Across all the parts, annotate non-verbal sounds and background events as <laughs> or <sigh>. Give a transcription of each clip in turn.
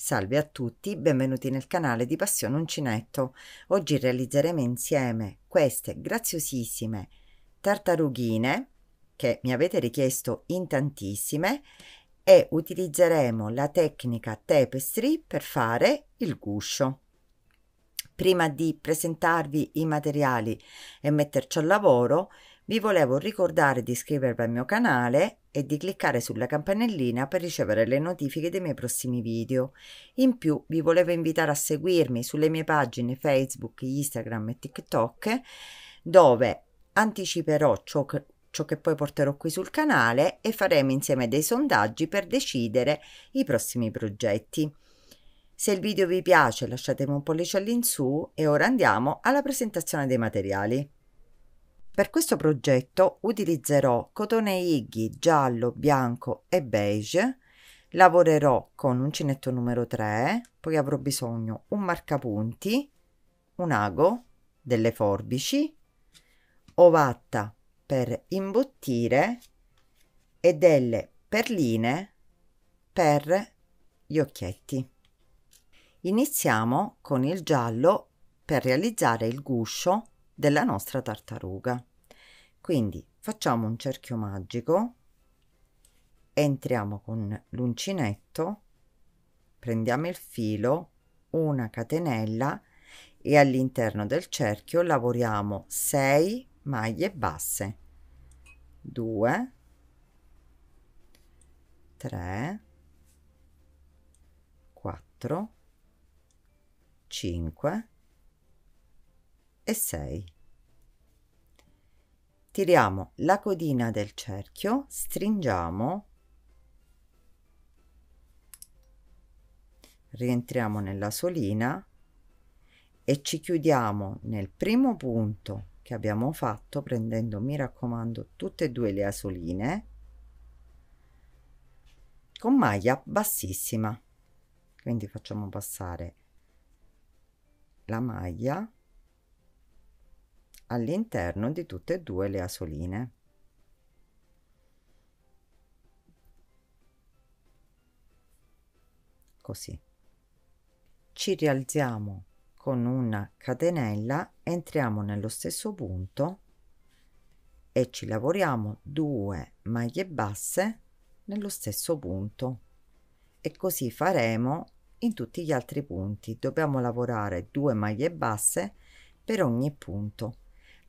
Salve a tutti, benvenuti nel canale di Passione Uncinetto. Oggi realizzeremo insieme queste graziosissime tartarughine che mi avete richiesto in tantissime e utilizzeremo la tecnica tapestry per fare il guscio. Prima di presentarvi i materiali e metterci al lavoro, vi volevo ricordare di iscrivervi al mio canale e di cliccare sulla campanellina per ricevere le notifiche dei miei prossimi video. In più vi volevo invitare a seguirmi sulle mie pagine Facebook, Instagram e TikTok dove anticiperò ciò che, ciò che poi porterò qui sul canale e faremo insieme dei sondaggi per decidere i prossimi progetti. Se il video vi piace lasciatemi un pollice all'insù e ora andiamo alla presentazione dei materiali. Per questo progetto utilizzerò cotone Iggy giallo, bianco e beige, lavorerò con uncinetto numero 3, poi avrò bisogno un marcapunti, un ago, delle forbici, ovatta per imbottire e delle perline per gli occhietti. Iniziamo con il giallo per realizzare il guscio della nostra tartaruga quindi facciamo un cerchio magico entriamo con l'uncinetto prendiamo il filo una catenella e all'interno del cerchio lavoriamo 6 maglie basse 2 3 4 5 e 6 tiriamo la codina del cerchio stringiamo rientriamo nella solina e ci chiudiamo nel primo punto che abbiamo fatto prendendo mi raccomando tutte e due le asoline con maglia bassissima quindi facciamo passare la maglia all'interno di tutte e due le asoline. Così. Ci rialziamo con una catenella, entriamo nello stesso punto e ci lavoriamo due maglie basse nello stesso punto e così faremo in tutti gli altri punti dobbiamo lavorare due maglie basse per ogni punto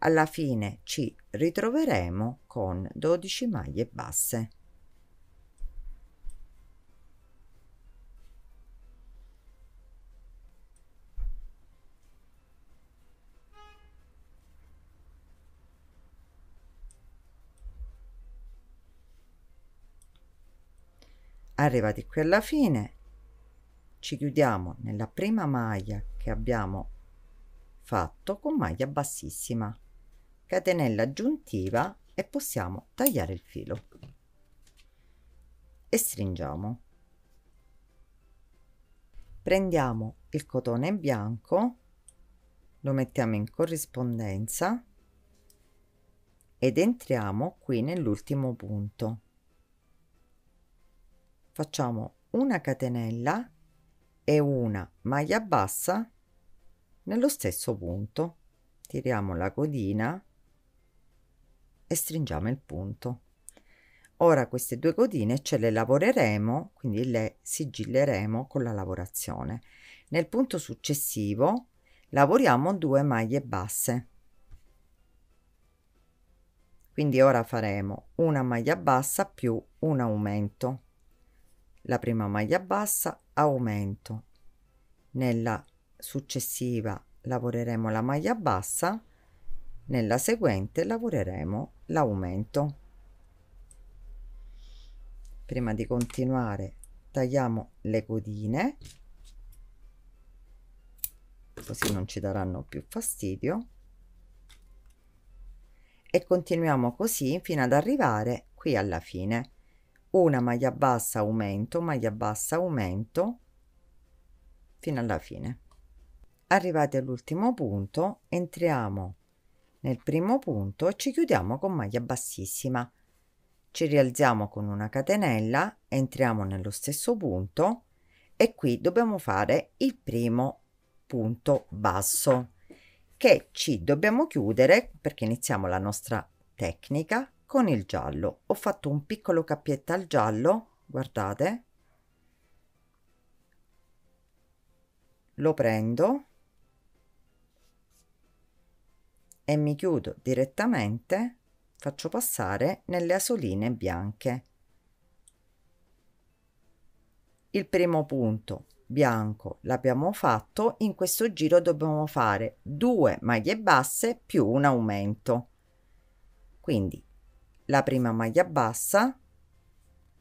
alla fine ci ritroveremo con 12 maglie basse. arrivati qui alla fine ci chiudiamo nella prima maglia che abbiamo fatto con maglia bassissima catenella aggiuntiva e possiamo tagliare il filo e stringiamo prendiamo il cotone bianco lo mettiamo in corrispondenza ed entriamo qui nell'ultimo punto facciamo una catenella e una maglia bassa nello stesso punto tiriamo la codina e stringiamo il punto. Ora queste due codine ce le lavoreremo, quindi le sigilleremo con la lavorazione. Nel punto successivo lavoriamo due maglie basse. Quindi ora faremo una maglia bassa più un aumento. La prima maglia bassa, aumento. Nella successiva lavoreremo la maglia bassa nella seguente lavoreremo l'aumento. Prima di continuare tagliamo le codine così non ci daranno più fastidio e continuiamo così fino ad arrivare qui alla fine una maglia bassa aumento maglia bassa aumento fino alla fine arrivati all'ultimo punto entriamo nel primo punto ci chiudiamo con maglia bassissima. Ci rialziamo con una catenella, entriamo nello stesso punto e qui dobbiamo fare il primo punto basso che ci dobbiamo chiudere perché iniziamo la nostra tecnica con il giallo. Ho fatto un piccolo cappietto al giallo, guardate. Lo prendo e mi chiudo direttamente, faccio passare nelle asoline bianche. Il primo punto bianco l'abbiamo fatto, in questo giro dobbiamo fare due maglie basse più un aumento. Quindi la prima maglia bassa,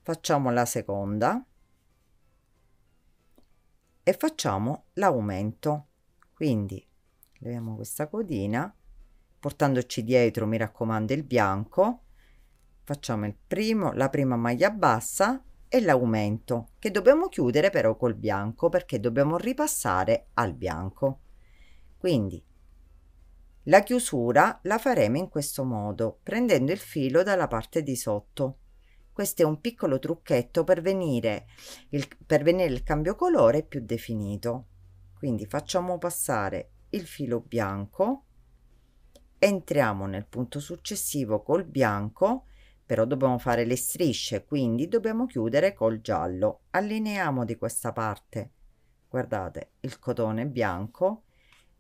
facciamo la seconda e facciamo l'aumento. Quindi leviamo questa codina portandoci dietro mi raccomando il bianco facciamo il primo la prima maglia bassa e l'aumento che dobbiamo chiudere però col bianco perché dobbiamo ripassare al bianco quindi la chiusura la faremo in questo modo prendendo il filo dalla parte di sotto questo è un piccolo trucchetto per venire il, per venire il cambio colore più definito quindi facciamo passare il filo bianco entriamo nel punto successivo col bianco però dobbiamo fare le strisce quindi dobbiamo chiudere col giallo allineiamo di questa parte guardate il cotone bianco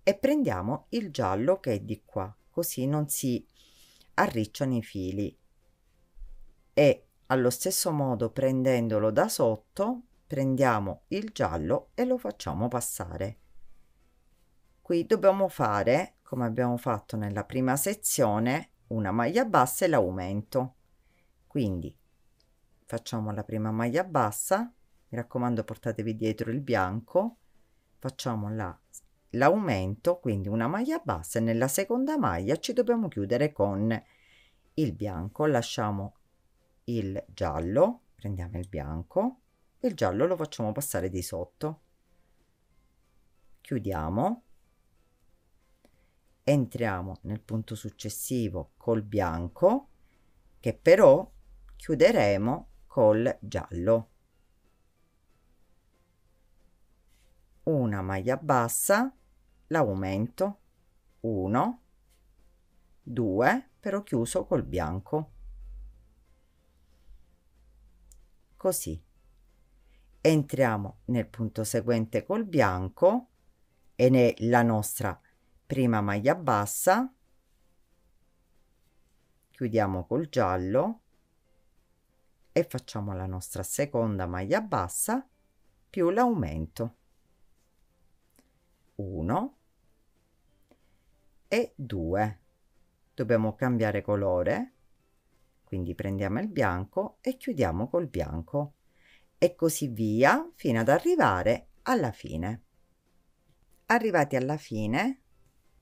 e prendiamo il giallo che è di qua così non si arricciano i fili e allo stesso modo prendendolo da sotto prendiamo il giallo e lo facciamo passare qui dobbiamo fare come abbiamo fatto nella prima sezione una maglia bassa e l'aumento quindi facciamo la prima maglia bassa mi raccomando portatevi dietro il bianco facciamo la l'aumento quindi una maglia bassa e nella seconda maglia ci dobbiamo chiudere con il bianco lasciamo il giallo prendiamo il bianco il giallo lo facciamo passare di sotto chiudiamo entriamo nel punto successivo col bianco che però chiuderemo col giallo una maglia bassa l'aumento 1 2 però chiuso col bianco così entriamo nel punto seguente col bianco e nella nostra prima maglia bassa chiudiamo col giallo e facciamo la nostra seconda maglia bassa più l'aumento 1 e 2 dobbiamo cambiare colore quindi prendiamo il bianco e chiudiamo col bianco e così via fino ad arrivare alla fine arrivati alla fine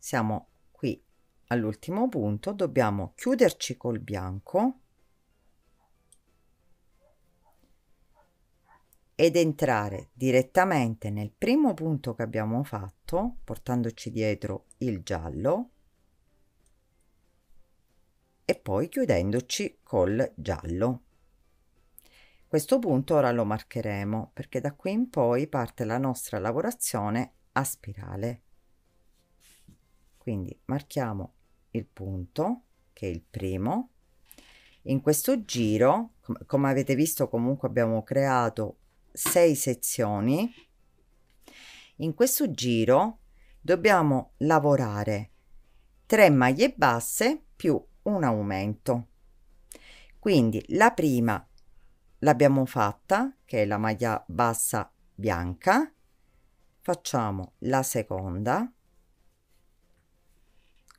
siamo qui all'ultimo punto dobbiamo chiuderci col bianco ed entrare direttamente nel primo punto che abbiamo fatto portandoci dietro il giallo e poi chiudendoci col giallo questo punto ora lo marcheremo perché da qui in poi parte la nostra lavorazione a spirale quindi marchiamo il punto che è il primo in questo giro com come avete visto comunque abbiamo creato sei sezioni in questo giro dobbiamo lavorare 3 maglie basse più un aumento quindi la prima l'abbiamo fatta che è la maglia bassa bianca facciamo la seconda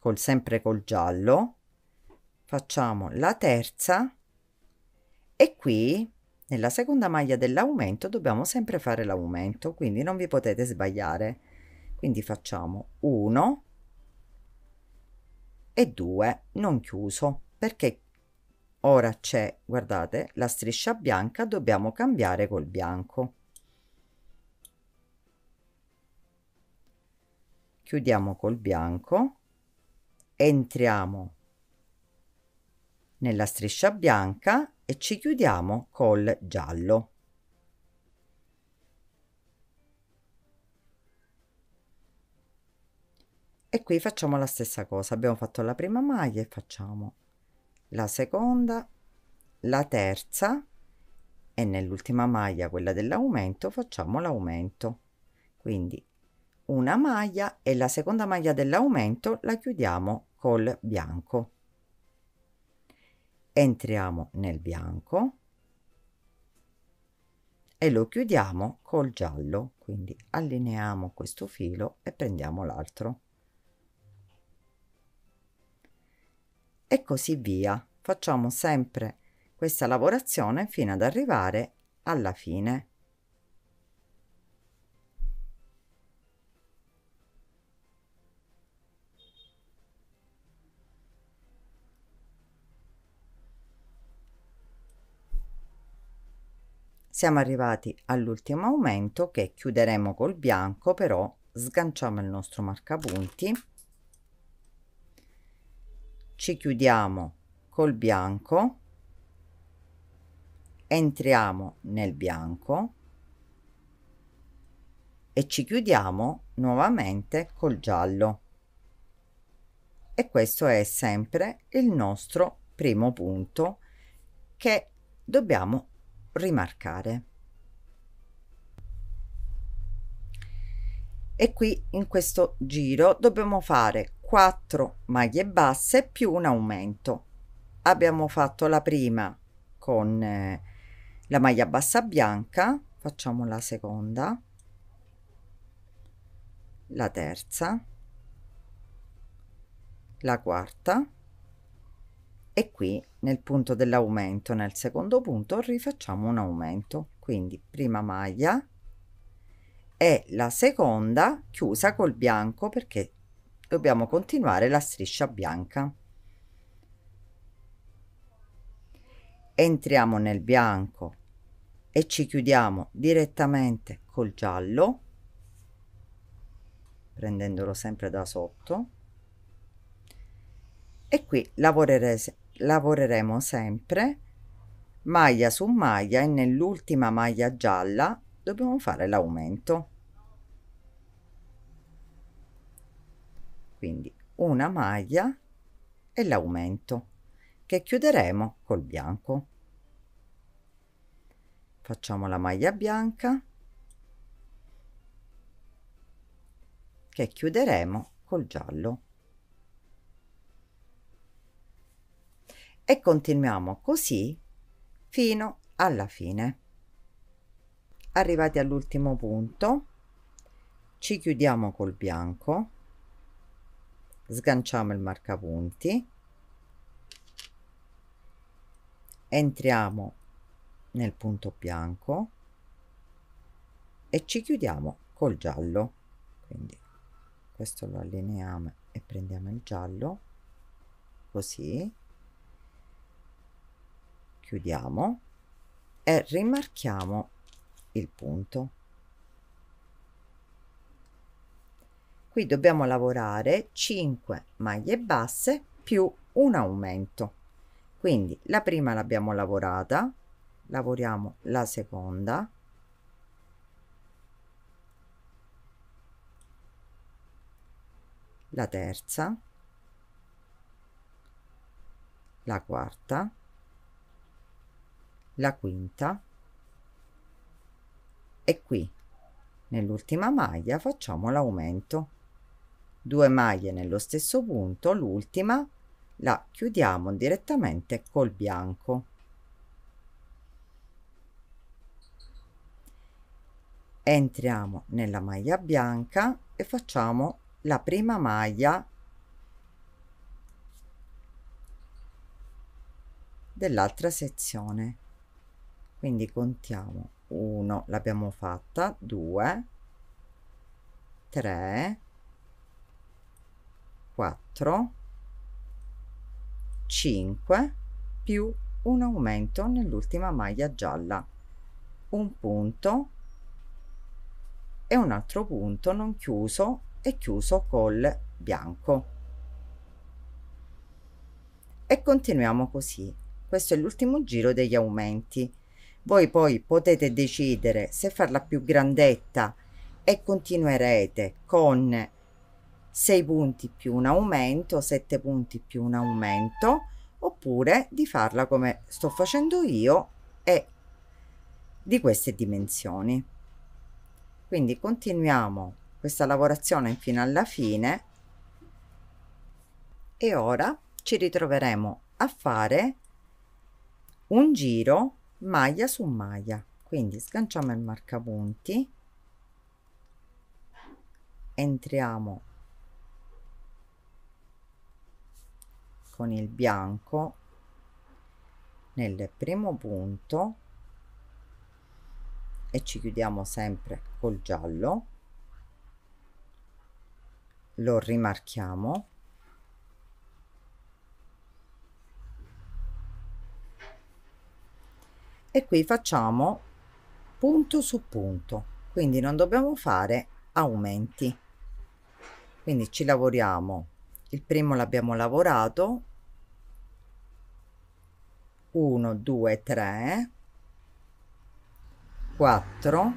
col sempre col giallo facciamo la terza e qui nella seconda maglia dell'aumento dobbiamo sempre fare l'aumento quindi non vi potete sbagliare quindi facciamo 1 e 2 non chiuso perché ora c'è guardate la striscia bianca dobbiamo cambiare col bianco chiudiamo col bianco entriamo nella striscia bianca e ci chiudiamo col giallo. E qui facciamo la stessa cosa, abbiamo fatto la prima maglia e facciamo la seconda, la terza e nell'ultima maglia, quella dell'aumento, facciamo l'aumento. Quindi una maglia e la seconda maglia dell'aumento la chiudiamo col bianco entriamo nel bianco e lo chiudiamo col giallo quindi allineiamo questo filo e prendiamo l'altro e così via facciamo sempre questa lavorazione fino ad arrivare alla fine Siamo arrivati all'ultimo aumento che chiuderemo col bianco, però sganciamo il nostro marcapunti, ci chiudiamo col bianco, entriamo nel bianco e ci chiudiamo nuovamente col giallo. E questo è sempre il nostro primo punto che dobbiamo rimarcare. E qui in questo giro dobbiamo fare 4 maglie basse più un aumento. Abbiamo fatto la prima con eh, la maglia bassa bianca, facciamo la seconda, la terza, la quarta e qui nel punto dell'aumento nel secondo punto rifacciamo un aumento quindi prima maglia e la seconda chiusa col bianco perché dobbiamo continuare la striscia bianca entriamo nel bianco e ci chiudiamo direttamente col giallo prendendolo sempre da sotto e qui lavorerete lavoreremo sempre maglia su maglia e nell'ultima maglia gialla dobbiamo fare l'aumento quindi una maglia e l'aumento che chiuderemo col bianco facciamo la maglia bianca che chiuderemo col giallo e continuiamo così fino alla fine arrivati all'ultimo punto ci chiudiamo col bianco sganciamo il marcapunti entriamo nel punto bianco e ci chiudiamo col giallo quindi questo lo allineiamo e prendiamo il giallo così chiudiamo e rimarchiamo il punto qui dobbiamo lavorare 5 maglie basse più un aumento quindi la prima l'abbiamo lavorata lavoriamo la seconda la terza la quarta la quinta e qui nell'ultima maglia facciamo l'aumento due maglie nello stesso punto l'ultima la chiudiamo direttamente col bianco entriamo nella maglia bianca e facciamo la prima maglia dell'altra sezione quindi contiamo 1 l'abbiamo fatta 2 3 4 5 più un aumento nell'ultima maglia gialla un punto e un altro punto non chiuso e chiuso col bianco e continuiamo così questo è l'ultimo giro degli aumenti voi poi potete decidere se farla più grandetta e continuerete con 6 punti più un aumento, 7 punti più un aumento, oppure di farla come sto facendo io e di queste dimensioni. Quindi continuiamo questa lavorazione fino alla fine e ora ci ritroveremo a fare un giro maglia su maglia quindi sganciamo il marcapunti entriamo con il bianco nel primo punto e ci chiudiamo sempre col giallo lo rimarchiamo e qui facciamo punto su punto quindi non dobbiamo fare aumenti quindi ci lavoriamo il primo l'abbiamo lavorato 1 2 3 4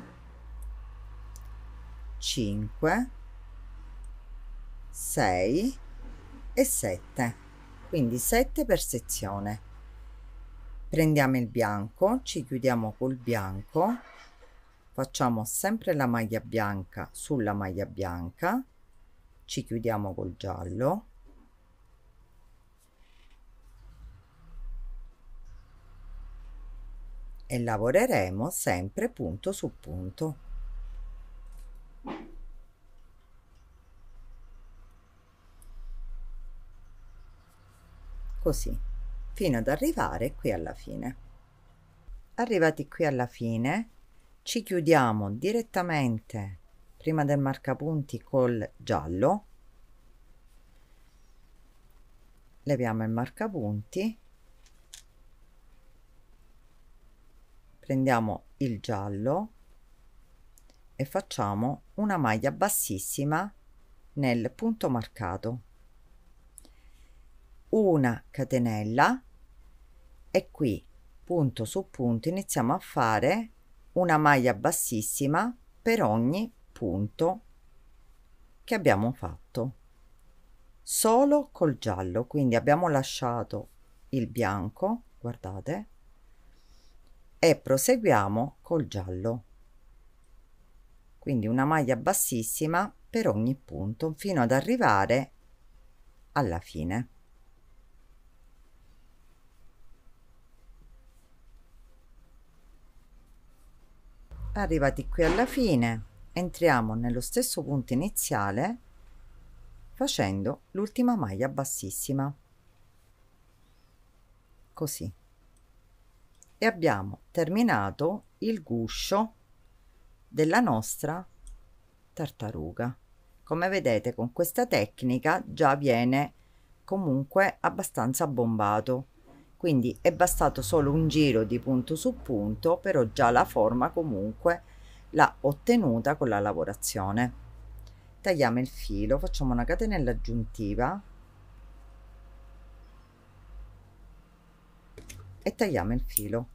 5 6 e 7 quindi 7 per sezione prendiamo il bianco ci chiudiamo col bianco facciamo sempre la maglia bianca sulla maglia bianca ci chiudiamo col giallo e lavoreremo sempre punto su punto. Così fino ad arrivare qui alla fine. Arrivati qui alla fine, ci chiudiamo direttamente prima del marcapunti col giallo, leviamo il marcapunti, prendiamo il giallo e facciamo una maglia bassissima nel punto marcato una catenella e qui punto su punto iniziamo a fare una maglia bassissima per ogni punto che abbiamo fatto solo col giallo quindi abbiamo lasciato il bianco guardate e proseguiamo col giallo quindi una maglia bassissima per ogni punto fino ad arrivare alla fine arrivati qui alla fine entriamo nello stesso punto iniziale facendo l'ultima maglia bassissima così e abbiamo terminato il guscio della nostra tartaruga come vedete con questa tecnica già viene comunque abbastanza bombato quindi è bastato solo un giro di punto su punto, però già la forma comunque l'ha ottenuta con la lavorazione. Tagliamo il filo, facciamo una catenella aggiuntiva e tagliamo il filo.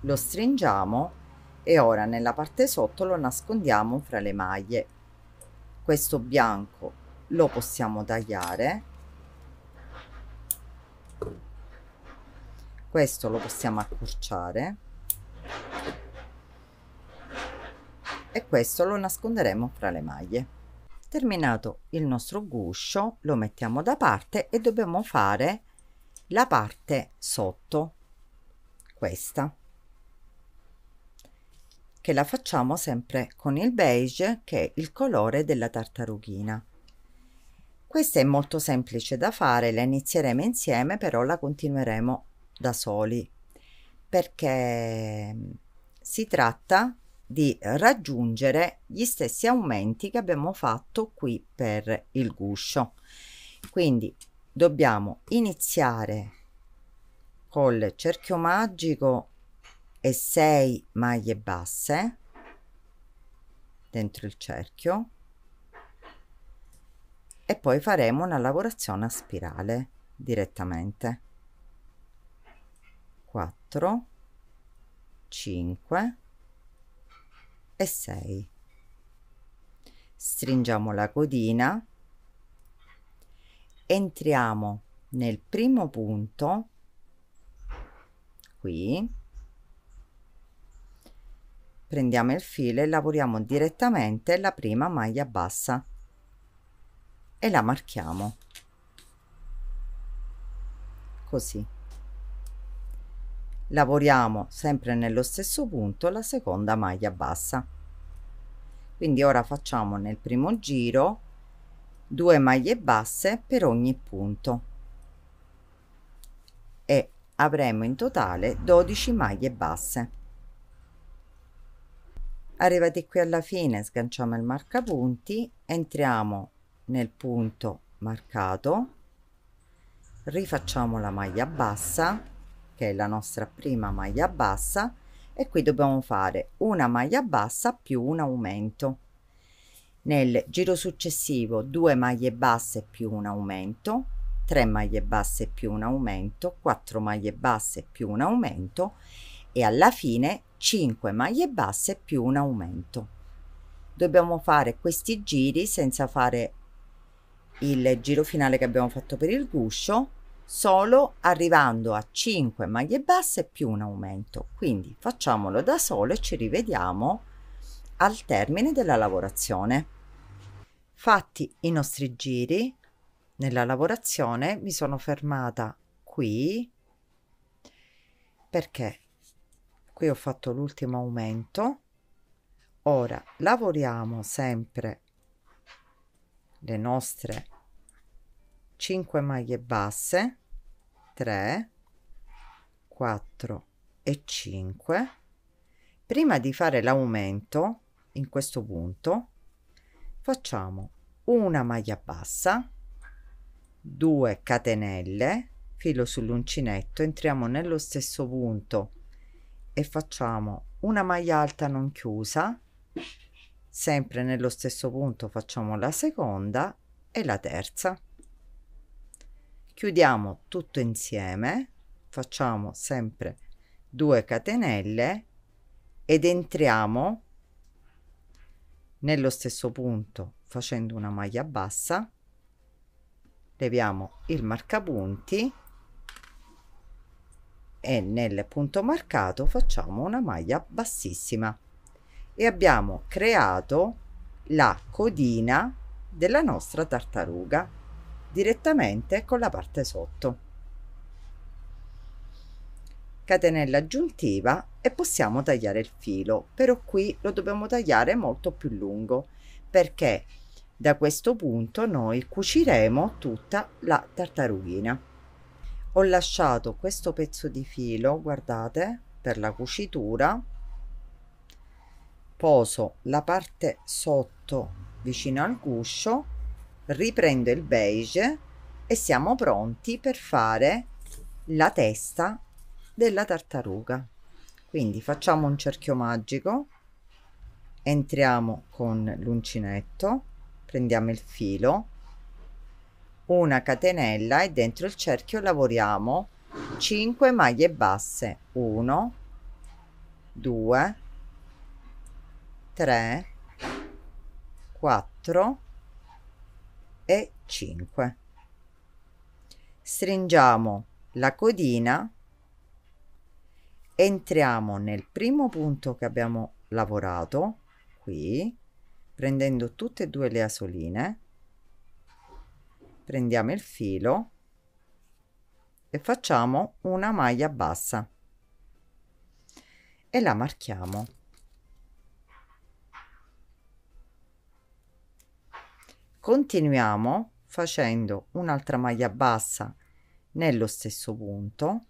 Lo stringiamo e ora nella parte sotto lo nascondiamo fra le maglie. Questo bianco lo possiamo tagliare questo lo possiamo accorciare e questo lo nasconderemo fra le maglie terminato il nostro guscio lo mettiamo da parte e dobbiamo fare la parte sotto questa che la facciamo sempre con il beige che è il colore della tartarughina questa è molto semplice da fare la inizieremo insieme però la continueremo da soli perché mm, si tratta di raggiungere gli stessi aumenti che abbiamo fatto qui per il guscio quindi dobbiamo iniziare col cerchio magico e 6 maglie basse dentro il cerchio e poi faremo una lavorazione a spirale direttamente 4 5 e 6 stringiamo la codina entriamo nel primo punto qui prendiamo il filo e lavoriamo direttamente la prima maglia bassa e la marchiamo così lavoriamo sempre nello stesso punto la seconda maglia bassa quindi ora facciamo nel primo giro 2 maglie basse per ogni punto e avremo in totale 12 maglie basse arrivati qui alla fine sganciamo il marcapunti entriamo nel punto marcato rifacciamo la maglia bassa che è la nostra prima maglia bassa e qui dobbiamo fare una maglia bassa più un aumento nel giro successivo 2 maglie basse più un aumento 3 maglie basse più un aumento 4 maglie basse più un aumento e alla fine 5 maglie basse più un aumento dobbiamo fare questi giri senza fare il giro finale che abbiamo fatto per il guscio solo arrivando a 5 maglie basse più un aumento. Quindi facciamolo da solo e ci rivediamo al termine della lavorazione. Fatti i nostri giri nella lavorazione mi sono fermata qui perché qui ho fatto l'ultimo aumento. Ora lavoriamo sempre le nostre 5 maglie basse 3, 4 e 5. Prima di fare l'aumento in questo punto facciamo una maglia bassa, 2 catenelle, filo sull'uncinetto, entriamo nello stesso punto e facciamo una maglia alta non chiusa, sempre nello stesso punto facciamo la seconda e la terza chiudiamo tutto insieme facciamo sempre 2 catenelle ed entriamo nello stesso punto facendo una maglia bassa leviamo il marcapunti e nel punto marcato facciamo una maglia bassissima e abbiamo creato la codina della nostra tartaruga direttamente con la parte sotto. Catenella aggiuntiva e possiamo tagliare il filo, però qui lo dobbiamo tagliare molto più lungo perché da questo punto noi cuciremo tutta la tartarughina. Ho lasciato questo pezzo di filo, guardate, per la cucitura. Poso la parte sotto vicino al guscio riprendo il beige e siamo pronti per fare la testa della tartaruga quindi facciamo un cerchio magico entriamo con l'uncinetto prendiamo il filo una catenella e dentro il cerchio lavoriamo 5 maglie basse 1 2 3 4 e 5 stringiamo la codina entriamo nel primo punto che abbiamo lavorato qui prendendo tutte e due le asoline prendiamo il filo e facciamo una maglia bassa e la marchiamo continuiamo facendo un'altra maglia bassa nello stesso punto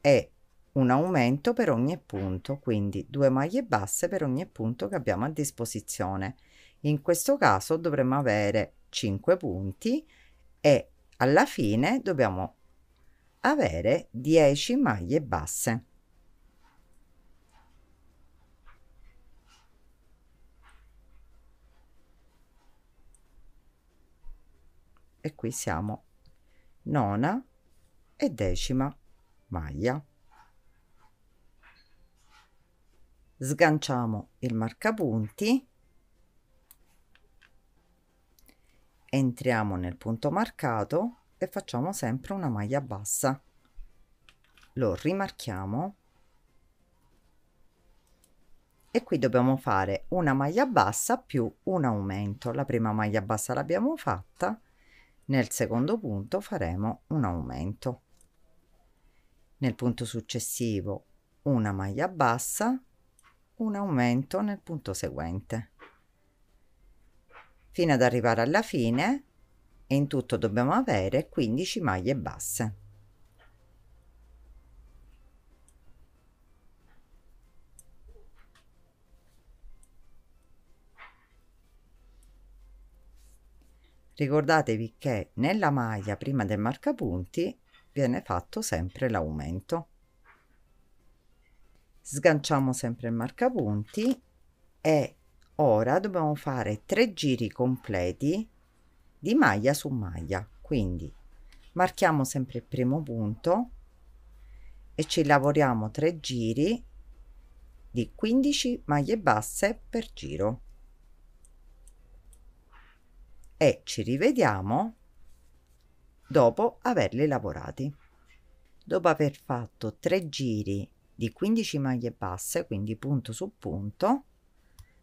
e un aumento per ogni punto quindi due maglie basse per ogni punto che abbiamo a disposizione in questo caso dovremmo avere 5 punti e alla fine dobbiamo avere 10 maglie basse e qui siamo nona e decima maglia sganciamo il marcapunti entriamo nel punto marcato e facciamo sempre una maglia bassa lo rimarchiamo e qui dobbiamo fare una maglia bassa più un aumento la prima maglia bassa l'abbiamo fatta nel secondo punto faremo un aumento. Nel punto successivo una maglia bassa, un aumento nel punto seguente. Fino ad arrivare alla fine in tutto dobbiamo avere 15 maglie basse. Ricordatevi che nella maglia prima del marcapunti viene fatto sempre l'aumento. Sganciamo sempre il marcapunti e ora dobbiamo fare tre giri completi di maglia su maglia. Quindi marchiamo sempre il primo punto e ci lavoriamo tre giri di 15 maglie basse per giro e ci rivediamo dopo averli lavorati. Dopo aver fatto tre giri di 15 maglie basse, quindi punto su punto,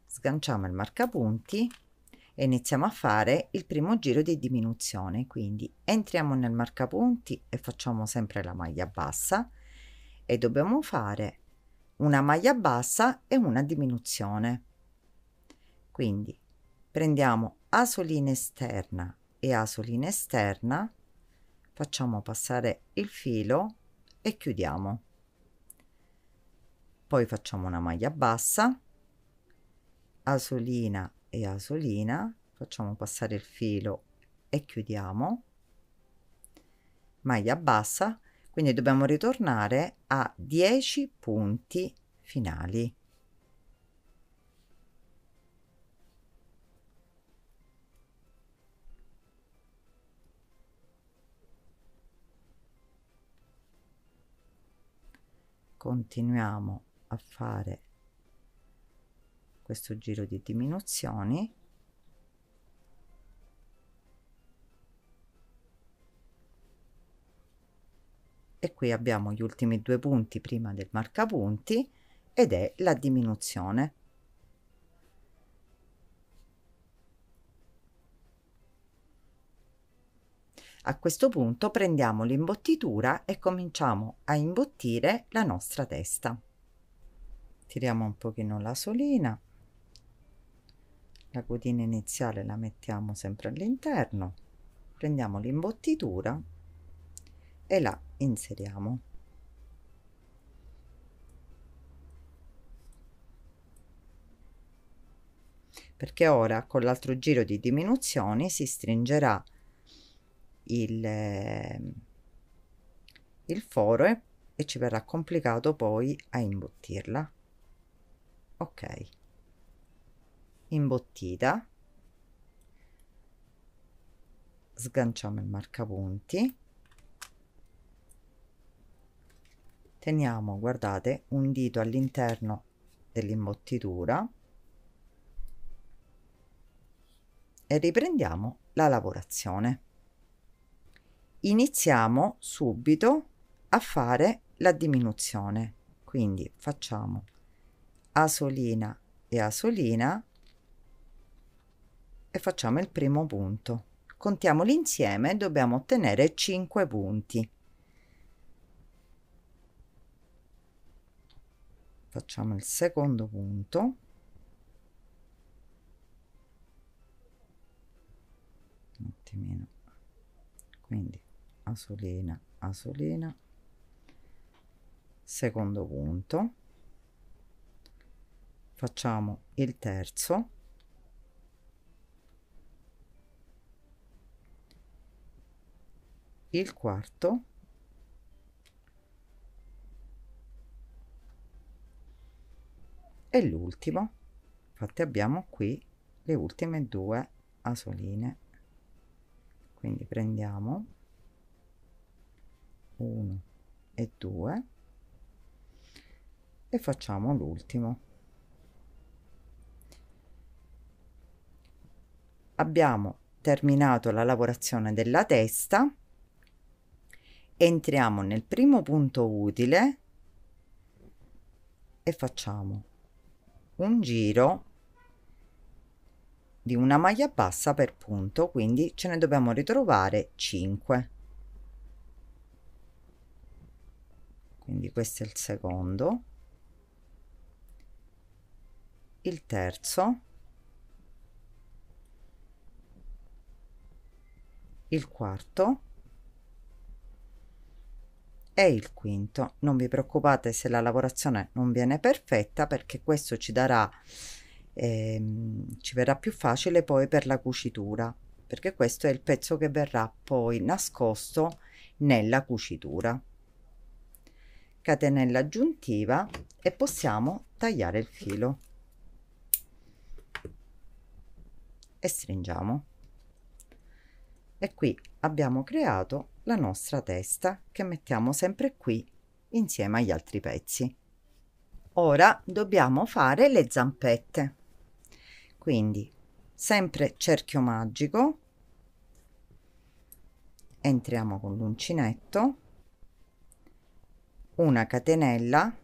sganciamo il marcapunti e iniziamo a fare il primo giro di diminuzione. Quindi entriamo nel marcapunti e facciamo sempre la maglia bassa e dobbiamo fare una maglia bassa e una diminuzione. Quindi prendiamo asolina esterna e asolina esterna facciamo passare il filo e chiudiamo poi facciamo una maglia bassa asolina e asolina facciamo passare il filo e chiudiamo maglia bassa quindi dobbiamo ritornare a 10 punti finali continuiamo a fare questo giro di diminuzioni e qui abbiamo gli ultimi due punti prima del marcapunti ed è la diminuzione A questo punto prendiamo l'imbottitura e cominciamo a imbottire la nostra testa. Tiriamo un pochino la solina, la codina iniziale la mettiamo sempre all'interno, prendiamo l'imbottitura e la inseriamo. Perché ora con l'altro giro di diminuzioni si stringerà il, ehm, il foro e ci verrà complicato poi a imbottirla ok imbottita sganciamo il marcapunti teniamo guardate un dito all'interno dell'imbottitura e riprendiamo la lavorazione iniziamo subito a fare la diminuzione. Quindi facciamo asolina e asolina e facciamo il primo punto. Contiamo l'insieme e dobbiamo ottenere 5 punti. Facciamo il secondo punto. Un attimino. Quindi asolena asolena secondo punto facciamo il terzo il quarto e l'ultimo infatti abbiamo qui le ultime due asoline quindi prendiamo 1 e 2 e facciamo l'ultimo abbiamo terminato la lavorazione della testa entriamo nel primo punto utile e facciamo un giro di una maglia bassa per punto quindi ce ne dobbiamo ritrovare 5 quindi questo è il secondo il terzo il quarto e il quinto non vi preoccupate se la lavorazione non viene perfetta perché questo ci darà ehm, ci verrà più facile poi per la cucitura perché questo è il pezzo che verrà poi nascosto nella cucitura catenella aggiuntiva e possiamo tagliare il filo e stringiamo e qui abbiamo creato la nostra testa che mettiamo sempre qui insieme agli altri pezzi ora dobbiamo fare le zampette quindi sempre cerchio magico entriamo con l'uncinetto una catenella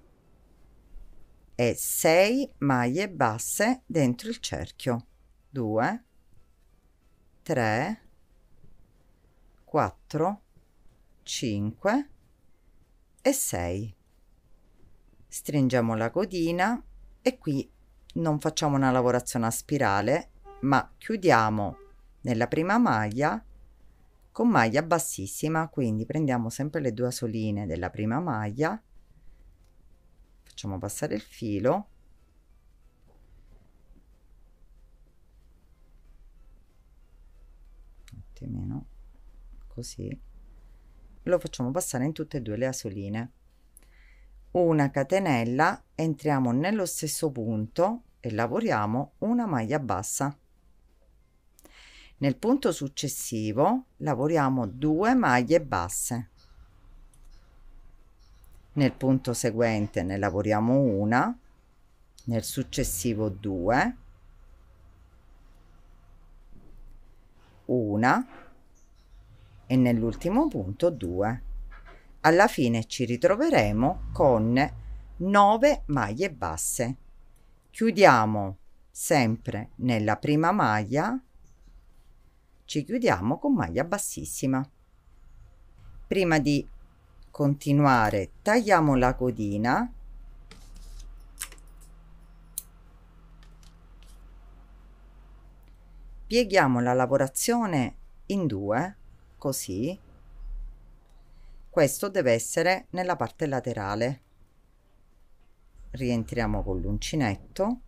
e 6 maglie basse dentro il cerchio 2 3 4 5 e 6 stringiamo la codina e qui non facciamo una lavorazione a spirale ma chiudiamo nella prima maglia con maglia bassissima quindi prendiamo sempre le due asoline della prima maglia facciamo passare il filo un attimino così lo facciamo passare in tutte e due le asoline una catenella entriamo nello stesso punto e lavoriamo una maglia bassa nel punto successivo lavoriamo 2 maglie basse. Nel punto seguente ne lavoriamo una, nel successivo 2, una e nell'ultimo punto 2. Alla fine ci ritroveremo con 9 maglie basse. Chiudiamo sempre nella prima maglia ci chiudiamo con maglia bassissima prima di continuare tagliamo la codina pieghiamo la lavorazione in due così questo deve essere nella parte laterale rientriamo con l'uncinetto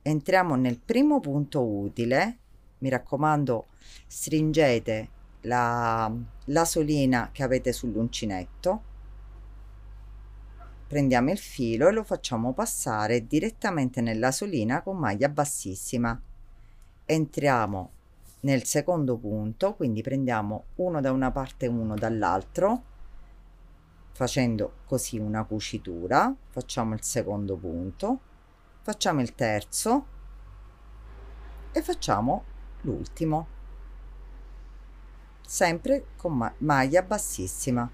entriamo nel primo punto utile mi raccomando stringete la, la solina che avete sull'uncinetto prendiamo il filo e lo facciamo passare direttamente nella solina con maglia bassissima entriamo nel secondo punto quindi prendiamo uno da una parte e uno dall'altro facendo così una cucitura facciamo il secondo punto facciamo il terzo e facciamo l'ultimo, sempre con ma maglia bassissima.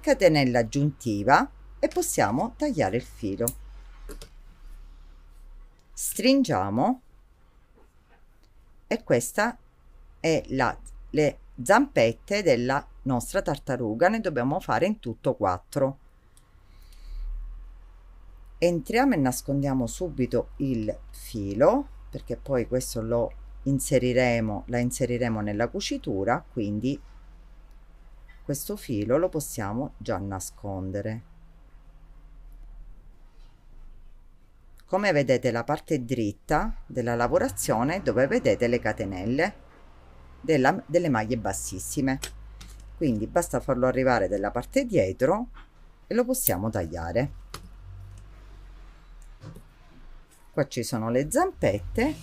Catenella aggiuntiva e possiamo tagliare il filo. Stringiamo e questa è la le zampette della nostra tartaruga ne dobbiamo fare in tutto 4 entriamo e nascondiamo subito il filo perché poi questo lo inseriremo, la inseriremo nella cucitura, quindi questo filo lo possiamo già nascondere. Come vedete la parte dritta della lavorazione dove vedete le catenelle della, delle maglie bassissime. Quindi basta farlo arrivare dalla parte dietro e lo possiamo tagliare. qua ci sono le zampette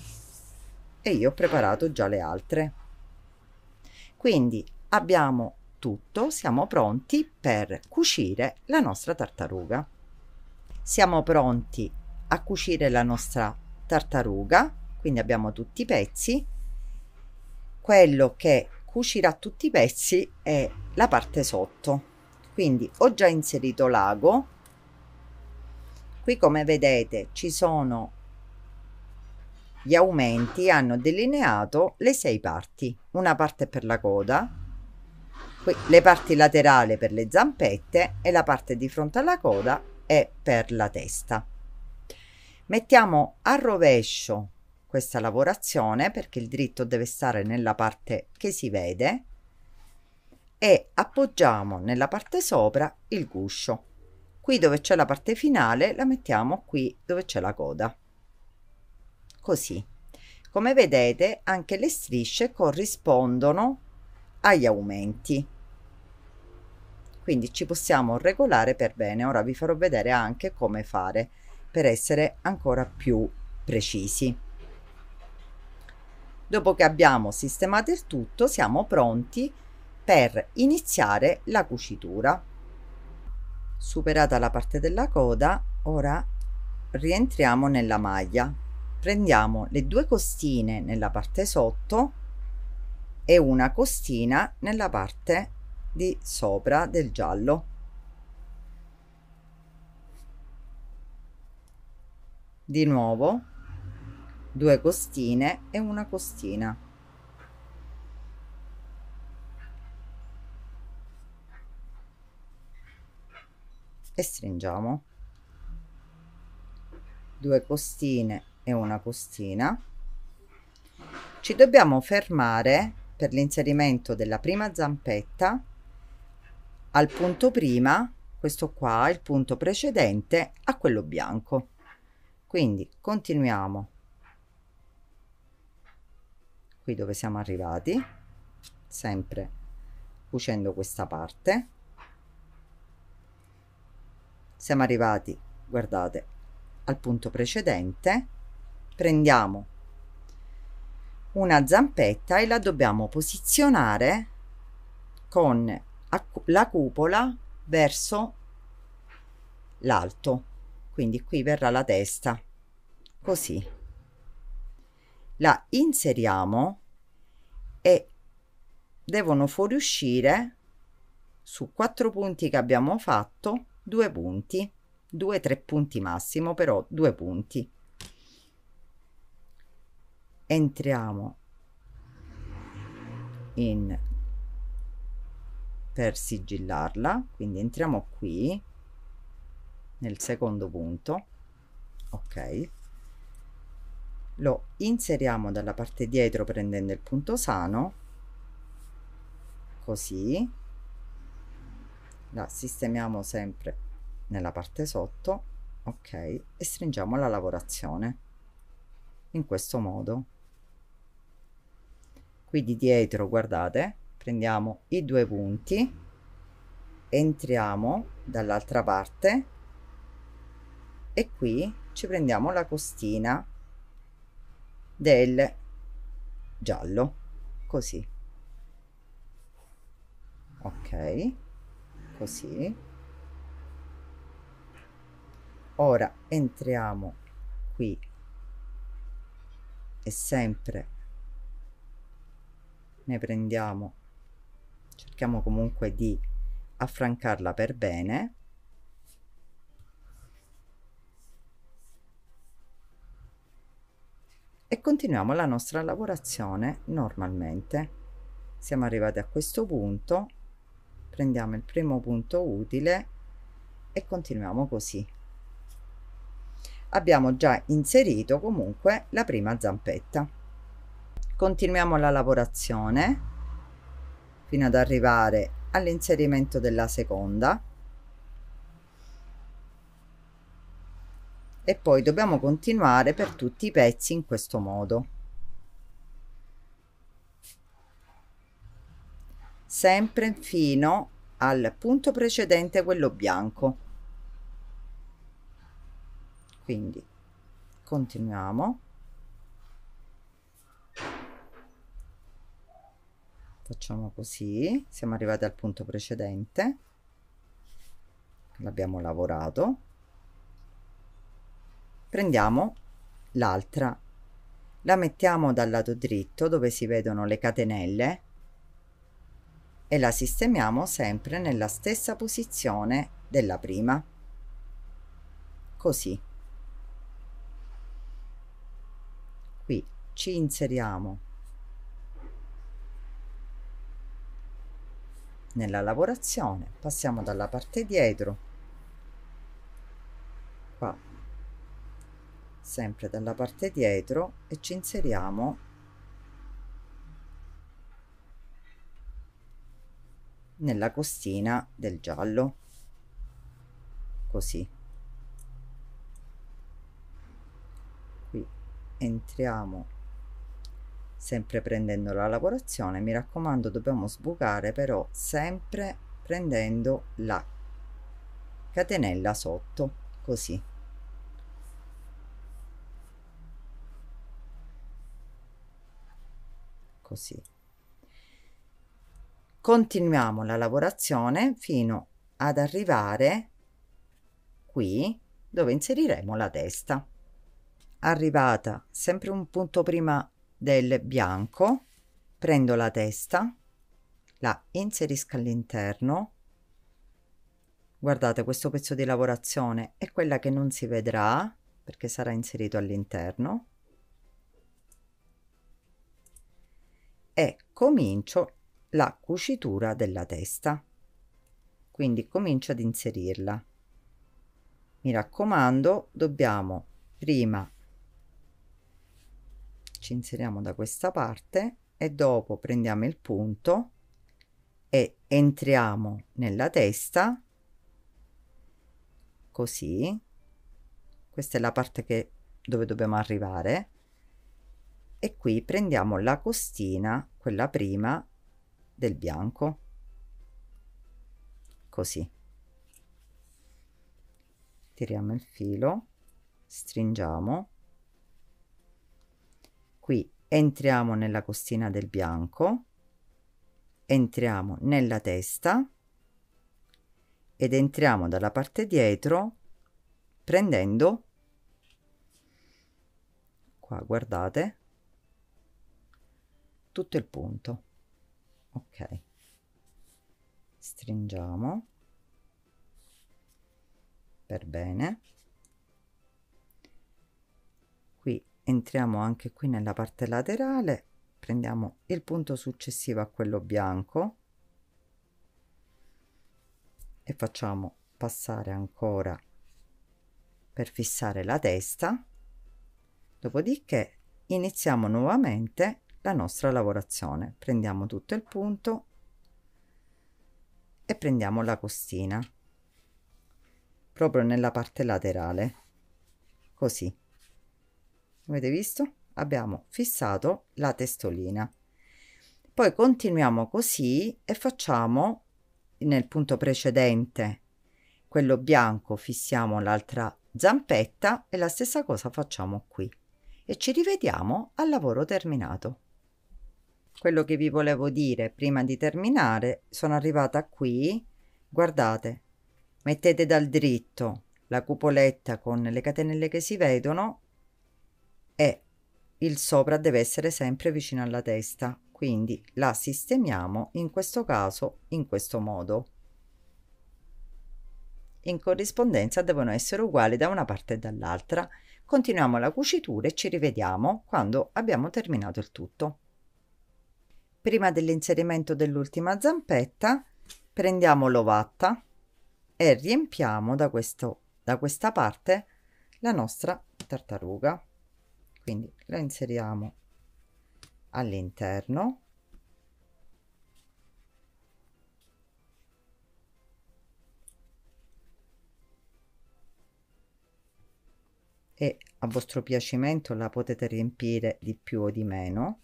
e io ho preparato già le altre quindi abbiamo tutto siamo pronti per cucire la nostra tartaruga siamo pronti a cucire la nostra tartaruga quindi abbiamo tutti i pezzi quello che cucirà tutti i pezzi è la parte sotto quindi ho già inserito l'ago qui come vedete ci sono gli aumenti hanno delineato le sei parti, una parte per la coda, le parti laterali per le zampette e la parte di fronte alla coda è per la testa. Mettiamo a rovescio questa lavorazione perché il dritto deve stare nella parte che si vede e appoggiamo nella parte sopra il guscio. Qui dove c'è la parte finale la mettiamo qui dove c'è la coda così. Come vedete anche le strisce corrispondono agli aumenti. Quindi ci possiamo regolare per bene. Ora vi farò vedere anche come fare per essere ancora più precisi. Dopo che abbiamo sistemato il tutto siamo pronti per iniziare la cucitura. Superata la parte della coda ora rientriamo nella maglia prendiamo le due costine nella parte sotto e una costina nella parte di sopra del giallo di nuovo due costine e una costina e stringiamo due costine e una costina ci dobbiamo fermare per l'inserimento della prima zampetta al punto prima questo qua il punto precedente a quello bianco quindi continuiamo qui dove siamo arrivati sempre cucendo questa parte siamo arrivati guardate al punto precedente prendiamo una zampetta e la dobbiamo posizionare con la cupola verso l'alto quindi qui verrà la testa così la inseriamo e devono fuoriuscire su quattro punti che abbiamo fatto due punti due tre punti massimo però due punti entriamo in per sigillarla quindi entriamo qui nel secondo punto ok lo inseriamo dalla parte dietro prendendo il punto sano così la sistemiamo sempre nella parte sotto ok e stringiamo la lavorazione in questo modo qui di dietro guardate prendiamo i due punti entriamo dall'altra parte e qui ci prendiamo la costina del giallo così ok così ora entriamo qui e sempre ne prendiamo, cerchiamo comunque di affrancarla per bene. E continuiamo la nostra lavorazione normalmente. Siamo arrivati a questo punto, prendiamo il primo punto utile e continuiamo così abbiamo già inserito comunque la prima zampetta Continuiamo la lavorazione fino ad arrivare all'inserimento della seconda e poi dobbiamo continuare per tutti i pezzi in questo modo sempre fino al punto precedente quello bianco quindi continuiamo facciamo così siamo arrivati al punto precedente l'abbiamo lavorato prendiamo l'altra la mettiamo dal lato dritto dove si vedono le catenelle e la sistemiamo sempre nella stessa posizione della prima così qui ci inseriamo nella lavorazione passiamo dalla parte dietro qua sempre dalla parte dietro e ci inseriamo nella costina del giallo così qui entriamo sempre prendendo la lavorazione mi raccomando dobbiamo sbucare però sempre prendendo la catenella sotto così così continuiamo la lavorazione fino ad arrivare qui dove inseriremo la testa arrivata sempre un punto prima del bianco, prendo la testa, la inserisco all'interno. Guardate, questo pezzo di lavorazione è quella che non si vedrà perché sarà inserito all'interno. E comincio la cucitura della testa. Quindi comincio ad inserirla. Mi raccomando, dobbiamo prima ci inseriamo da questa parte e dopo prendiamo il punto e entriamo nella testa così questa è la parte che dove dobbiamo arrivare e qui prendiamo la costina quella prima del bianco così tiriamo il filo stringiamo qui entriamo nella costina del bianco entriamo nella testa ed entriamo dalla parte dietro prendendo qua guardate tutto il punto ok stringiamo per bene entriamo anche qui nella parte laterale prendiamo il punto successivo a quello bianco e facciamo passare ancora per fissare la testa dopodiché iniziamo nuovamente la nostra lavorazione prendiamo tutto il punto e prendiamo la costina proprio nella parte laterale così avete visto? Abbiamo fissato la testolina. Poi continuiamo così e facciamo nel punto precedente quello bianco, fissiamo l'altra zampetta e la stessa cosa facciamo qui. E ci rivediamo al lavoro terminato. Quello che vi volevo dire prima di terminare, sono arrivata qui, guardate, mettete dal dritto la cupoletta con le catenelle che si vedono e il sopra deve essere sempre vicino alla testa quindi la sistemiamo in questo caso in questo modo in corrispondenza devono essere uguali da una parte e dall'altra continuiamo la cucitura e ci rivediamo quando abbiamo terminato il tutto prima dell'inserimento dell'ultima zampetta prendiamo l'ovatta e riempiamo da questo da questa parte la nostra tartaruga quindi la inseriamo all'interno e a vostro piacimento la potete riempire di più o di meno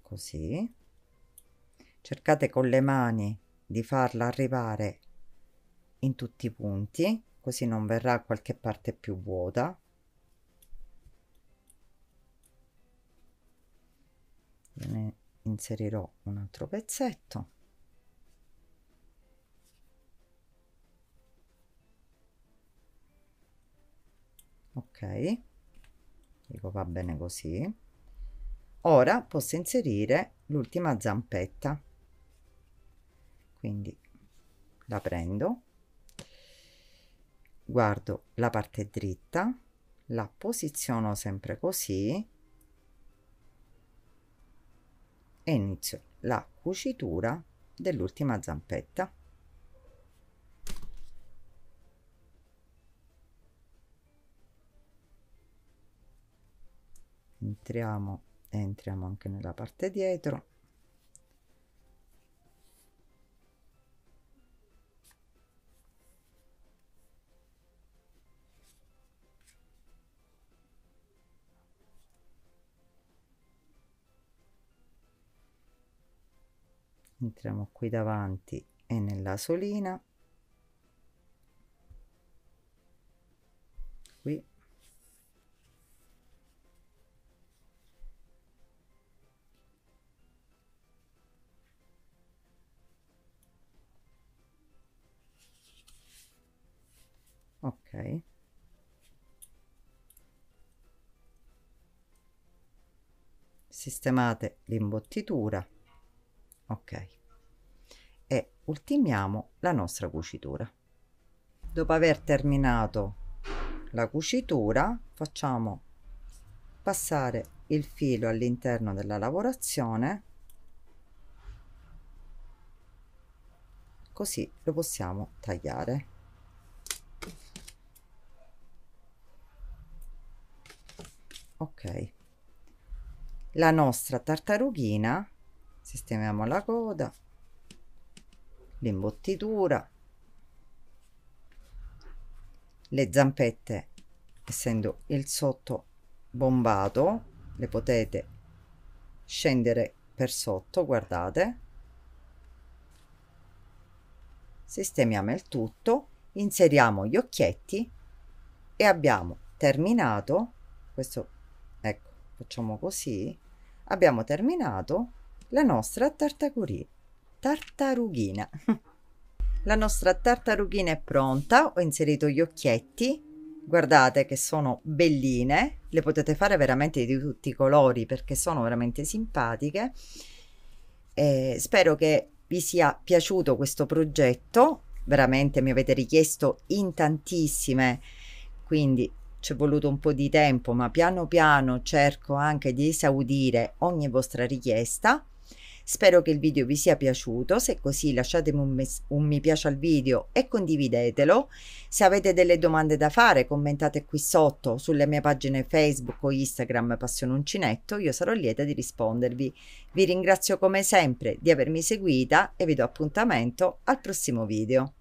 così cercate con le mani di farla arrivare in tutti i punti così non verrà qualche parte più vuota ne inserirò un altro pezzetto ok dico va bene così ora posso inserire l'ultima zampetta quindi la prendo guardo la parte dritta la posiziono sempre così e inizio la cucitura dell'ultima zampetta entriamo entriamo anche nella parte dietro entriamo qui davanti e nella solina qui ok sistemate l'imbottitura ok ultimiamo la nostra cucitura dopo aver terminato la cucitura facciamo passare il filo all'interno della lavorazione così lo possiamo tagliare ok la nostra tartarughina sistemiamo la coda l'imbottitura le zampette essendo il sotto bombato le potete scendere per sotto guardate sistemiamo il tutto inseriamo gli occhietti e abbiamo terminato questo ecco facciamo così abbiamo terminato la nostra tartacoria tartarughina. <laughs> La nostra tartarughina è pronta, ho inserito gli occhietti, guardate che sono belline, le potete fare veramente di tutti i colori perché sono veramente simpatiche. Eh, spero che vi sia piaciuto questo progetto, veramente mi avete richiesto in tantissime, quindi ci è voluto un po' di tempo, ma piano piano cerco anche di esaudire ogni vostra richiesta. Spero che il video vi sia piaciuto, se così lasciatemi un, mes- un mi piace al video e condividetelo. Se avete delle domande da fare commentate qui sotto sulle mie pagine Facebook o Instagram Passione Uncinetto, io sarò lieta di rispondervi. Vi ringrazio come sempre di avermi seguita e vi do appuntamento al prossimo video.